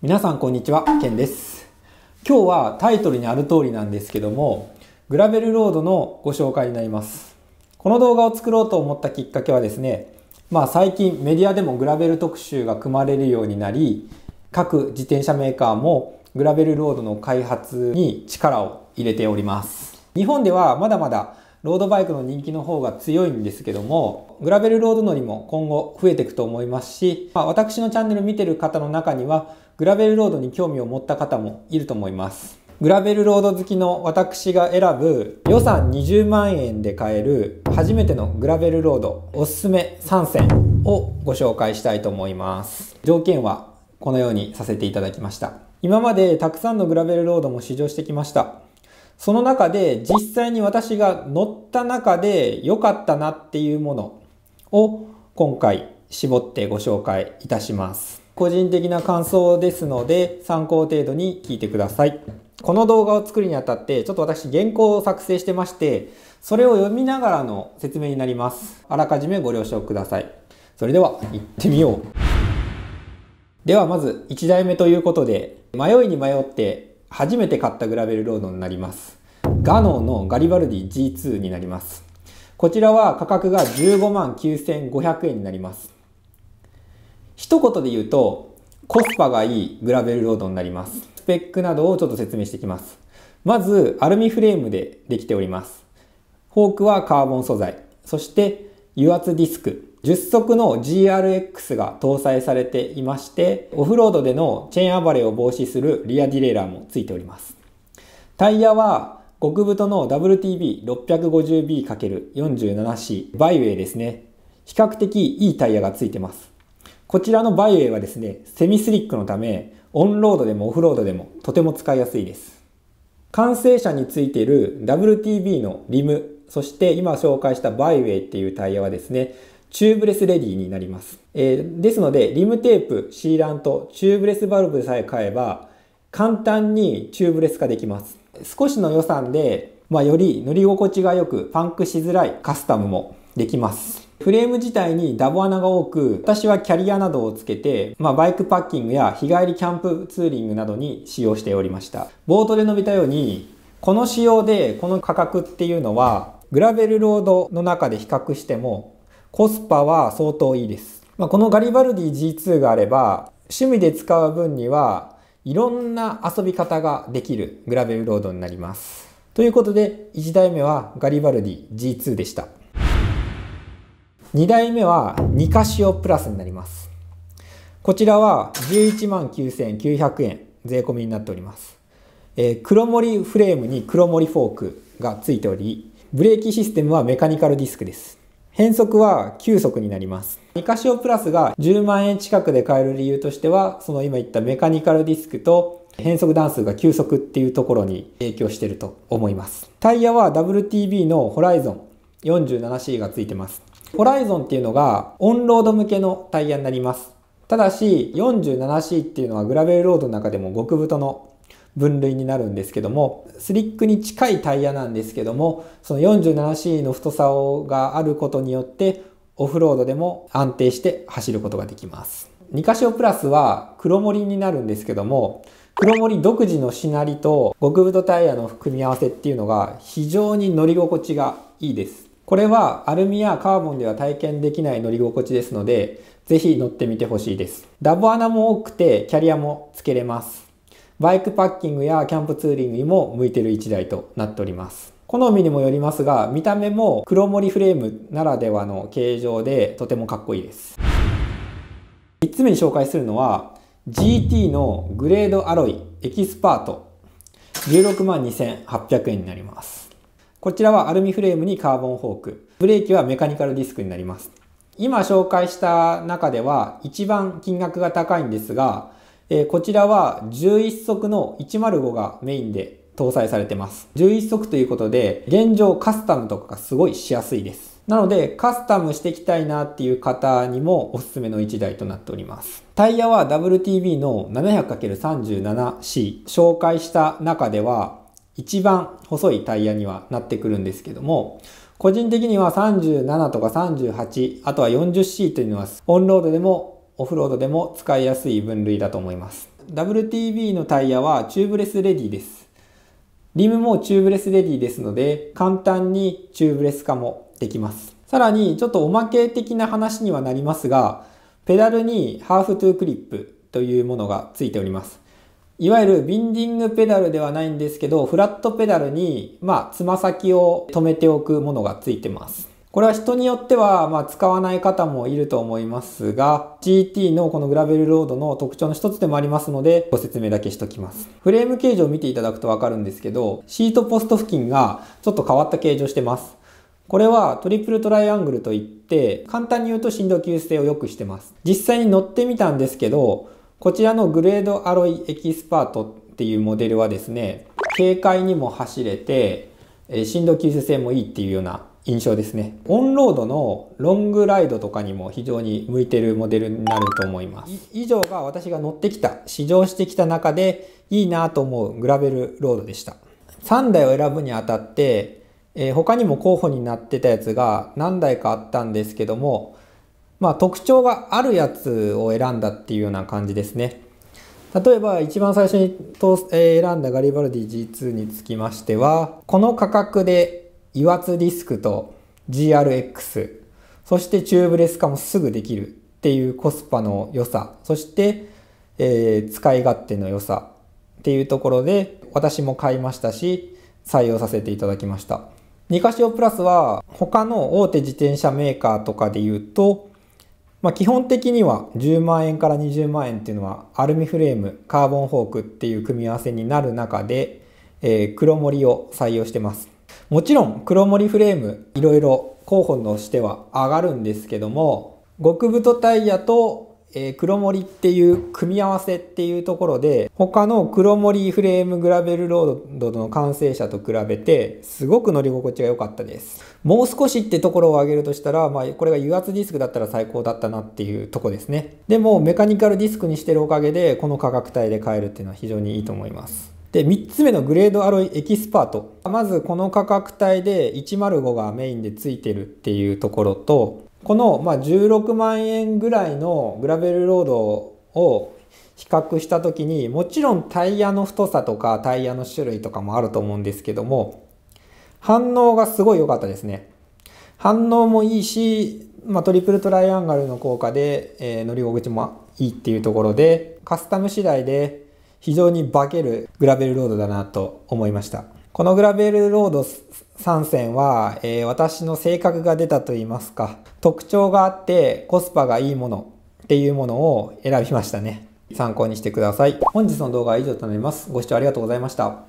皆さんこんにちは、ケンです。今日はタイトルにある通りなんですけども、グラベルロードのご紹介になります。この動画を作ろうと思ったきっかけはですね、まあ最近メディアでもグラベル特集が組まれるようになり、各自転車メーカーもグラベルロードの開発に力を入れております。日本ではまだまだロードバイクの人気の方が強いんですけども、グラベルロード乗りも今後増えていくと思いますし、まあ、私のチャンネル見てる方の中には、グラベルロードに興味を持った方もいると思います。グラベルロード好きの私が選ぶ予算20万円で買える初めてのグラベルロードおすすめ3選をご紹介したいと思います。条件はこのようにさせていただきました。今までたくさんのグラベルロードも試乗してきました。その中で実際に私が乗った中で良かったなっていうものを今回絞ってご紹介いたします。個人的な感想ですので参考程度に聞いてください。この動画を作るにあたってちょっと私原稿を作成してましてそれを読みながらの説明になります。あらかじめご了承ください。それでは行ってみよう。ではまず1台目ということで迷いに迷って初めて買ったグラベルロードになります。ガノンのガリバルディ G2 になります。こちらは価格が15万9500円になります。一言で言うと、コスパがいいグラベルロードになります。スペックなどをちょっと説明していきます。まず、アルミフレームでできております。フォークはカーボン素材、そして油圧ディスク、10足の GRX が搭載されていまして、オフロードでのチェーン暴れを防止するリアディレイラーもついております。タイヤは極太の WTB650B×47C バイウェイですね。比較的いいタイヤがついてます。こちらのバイウェイはですね、セミスリックのため、オンロードでもオフロードでもとても使いやすいです。完成車についている WTB のリム、そして今紹介したバイウェイっていうタイヤはですね、チューブレスレディになります。えー、ですので、リムテープ、シーラント、チューブレスバルブさえ買えば、簡単にチューブレス化できます。少しの予算で、まあ、より乗り心地が良く、パンクしづらいカスタムもできます。フレーム自体にダボ穴が多く、私はキャリアなどをつけて、まあ、バイクパッキングや日帰りキャンプツーリングなどに使用しておりました。冒頭で述べたように、この仕様でこの価格っていうのは、グラベルロードの中で比較しても、コスパは相当いいです。まあ、このガリバルディ G2 があれば、趣味で使う分には、いろんな遊び方ができるグラベルロードになります。ということで、1台目はガリバルディ G2 でした。2代目は2カシオプラスになりますこちらは11万9900円税込みになっております、えー、黒森フレームに黒森フォークがついておりブレーキシステムはメカニカルディスクです変速は9速になります2カシオプラスが10万円近くで買える理由としてはその今言ったメカニカルディスクと変速段数が9速っていうところに影響してると思いますタイヤは WTB のホライゾン 47C がついてますホライゾンっていうのがオンロード向けのタイヤになります。ただし 47C っていうのはグラベルロードの中でも極太の分類になるんですけどもスリックに近いタイヤなんですけどもその 47C の太さがあることによってオフロードでも安定して走ることができます2カ所プラスは黒森になるんですけども黒森独自のしなりと極太タイヤの組み合わせっていうのが非常に乗り心地がいいですこれはアルミやカーボンでは体験できない乗り心地ですので、ぜひ乗ってみてほしいです。ダボ穴も多くてキャリアも付けれます。バイクパッキングやキャンプツーリングにも向いてる1台となっております。好みにもよりますが、見た目も黒森フレームならではの形状でとてもかっこいいです。3つ目に紹介するのは、GT のグレードアロイエキスパート162,800円になります。こちらはアルミフレームにカーボンフォーク。ブレーキはメカニカルディスクになります。今紹介した中では一番金額が高いんですが、えー、こちらは11足の105がメインで搭載されてます。11足ということで、現状カスタムとかがすごいしやすいです。なので、カスタムしていきたいなっていう方にもおすすめの1台となっております。タイヤは WTB の 700×37C 紹介した中では、一番細いタイヤにはなってくるんですけども、個人的には37とか38、あとは 40C というのはオンロードでもオフロードでも使いやすい分類だと思います。WTB のタイヤはチューブレスレディです。リムもチューブレスレディですので、簡単にチューブレス化もできます。さらに、ちょっとおまけ的な話にはなりますが、ペダルにハーフトゥークリップというものがついております。いわゆるビンディングペダルではないんですけど、フラットペダルに、まあ、つま先を止めておくものがついてます。これは人によっては、まあ、使わない方もいると思いますが、GT のこのグラベルロードの特徴の一つでもありますので、ご説明だけしときます。フレーム形状を見ていただくとわかるんですけど、シートポスト付近がちょっと変わった形状してます。これはトリプルトライアングルといって、簡単に言うと振動吸性を良くしてます。実際に乗ってみたんですけど、こちらのグレードアロイエキスパートっていうモデルはですね、軽快にも走れて、振動吸収性もいいっていうような印象ですね。オンロードのロングライドとかにも非常に向いてるモデルになると思います。以上が私が乗ってきた、試乗してきた中でいいなと思うグラベルロードでした。3台を選ぶにあたって、えー、他にも候補になってたやつが何台かあったんですけども、まあ、特徴があるやつを選んだっていうような感じですね。例えば一番最初に選んだガリバルディ G2 につきましてはこの価格で油圧ディスクと GRX そしてチューブレス化もすぐできるっていうコスパの良さそして、えー、使い勝手の良さっていうところで私も買いましたし採用させていただきました。ニカシオプラスは他の大手自転車メーカーとかで言うとまあ、基本的には10万円から20万円っていうのはアルミフレームカーボンフォークっていう組み合わせになる中で、えー、黒森を採用してますもちろん黒森フレームいろいろ候補としては上がるんですけども極太タイヤとえー、黒森っていう組み合わせっていうところで他の黒森フレームグラベルロードの完成車と比べてすごく乗り心地が良かったですもう少しってところを挙げるとしたら、まあ、これが油圧ディスクだったら最高だったなっていうとこですねでもメカニカルディスクにしてるおかげでこの価格帯で買えるっていうのは非常にいいと思いますで3つ目のグレードアロイエキスパートまずこの価格帯で105がメインで付いてるっていうところとこの、まあ、16万円ぐらいのグラベルロードを比較した時にもちろんタイヤの太さとかタイヤの種類とかもあると思うんですけども反応がすごい良かったですね反応もいいし、まあ、トリプルトライアンガルの効果で、えー、乗り心地もいいっていうところでカスタム次第で非常に化けるグラベルロードだなと思いましたこのグラベルロード3選は、えー、私の性格が出たといいますか特徴があってコスパがいいものっていうものを選びましたね参考にしてください本日の動画は以上となりますご視聴ありがとうございました